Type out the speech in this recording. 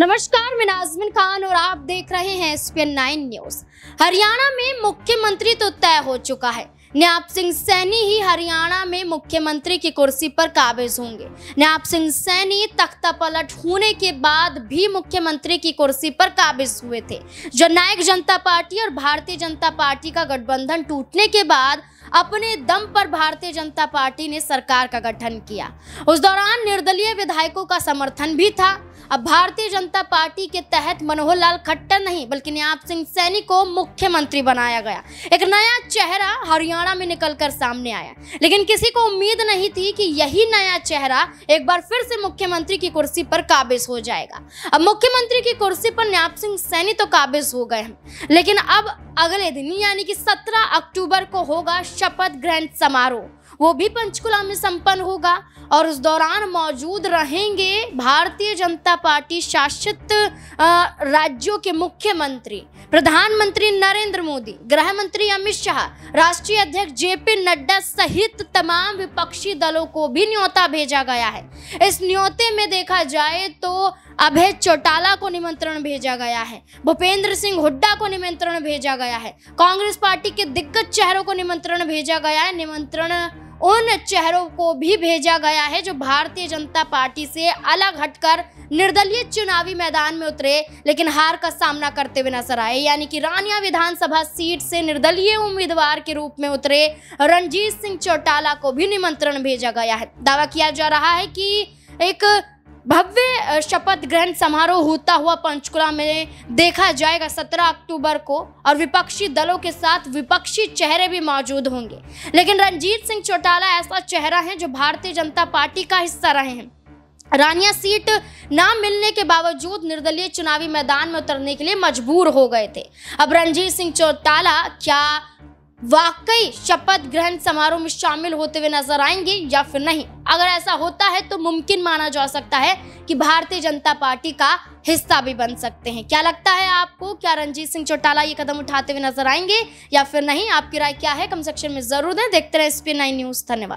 नमस्कार मैं नाजमिन खान और आप देख रहे हैं S P nine news Haryana में मुख्यमंत्री तो तय हो चुका है न्याप सिंह सैनी ही हरियाणा में मुख्यमंत्री की कुर्सी पर काबिज होंगे न्याप सिंह सैनी तख्ता पलट होने के बाद भी मुख्यमंत्री की कुर्सी पर काबिज हुए थे जननायक जनता पार्टी और भारतीय जनता पार्टी का गठबंधन टूटने के बाद अपने दम पर भारतीय जनता पार्टी ने सरकार का गठन किया उस दौरान निर्दलीय विधायकों का समर्थन भी था अब भारतीय जनता पार्टी के तहत मनोहर लाल खट्टर नहीं बल्कि नयाब सिंह सैनी को मुख्यमंत्री बनाया गया एक नया चेहरा हरियाणा में निकलकर सामने आया लेकिन किसी को उम्मीद नहीं थी कि यही नया चेहरा एक बार फिर से मुख्यमंत्री की कुर्सी पर काबिज हो जाएगा अब मुख्यमंत्री की कुर्सी पर नयाब सिंह सैनी तो काबिज हो गए हैं लेकिन अब अगले दिन यानी कि 17 अक्टूबर को होगा शपथ ग्रहण समारोह वो भी पंचकुला में संपन्न होगा और उस दौरान मौजूद रहेंगे भारतीय जनता पार्टी शासित राज्यों के मुख्यमंत्री प्रधानमंत्री नरेंद्र मोदी गृह मंत्री अमित शाह राष्ट्रीय अध्यक्ष जेपी नड्डा सहित तमाम विपक्षी दलों को भी न्योता भेजा गया है इस न्योते में देखा जाए तो अभय चौटाला को निमंत्रण भेजा गया है भूपेंद्र सिंह हुड्डा को निमंत्रण भेजा गया है कांग्रेस पार्टी के दिग्गज चेहरों को निमंत्रण भेजा गया है निमंत्रण उन चेहरों को भी भेजा गया है जो भारतीय जनता पार्टी से अलग हटकर निर्दलीय चुनावी मैदान में उतरे लेकिन हार का सामना करते हुए नजर आए यानी कि रानिया विधानसभा सीट से निर्दलीय उम्मीदवार के रूप में उतरे रणजीत सिंह चौटाला को भी निमंत्रण भेजा गया है दावा किया जा रहा है कि एक भव्य शपथ ग्रहण समारोह होता हुआ पंचकुला में देखा जाएगा 17 अक्टूबर को और विपक्षी दलों के साथ विपक्षी चेहरे भी मौजूद होंगे लेकिन रंजीत सिंह चौटाला ऐसा चेहरा है जो भारतीय जनता पार्टी का हिस्सा रहे हैं रानिया सीट ना मिलने के बावजूद निर्दलीय चुनावी मैदान में उतरने के लिए मजबूर हो गए थे अब रंजीत सिंह चौटाला क्या वाकई शपथ ग्रहण समारोह में शामिल होते हुए नजर आएंगे या फिर नहीं अगर ऐसा होता है तो मुमकिन माना जा सकता है कि भारतीय जनता पार्टी का हिस्सा भी बन सकते हैं क्या लगता है आपको क्या रंजीत सिंह चौटाला ये कदम उठाते हुए नजर आएंगे या फिर नहीं आपकी राय क्या है कम सेक्शन में जरूर दें देखते रहे एस न्यूज धन्यवाद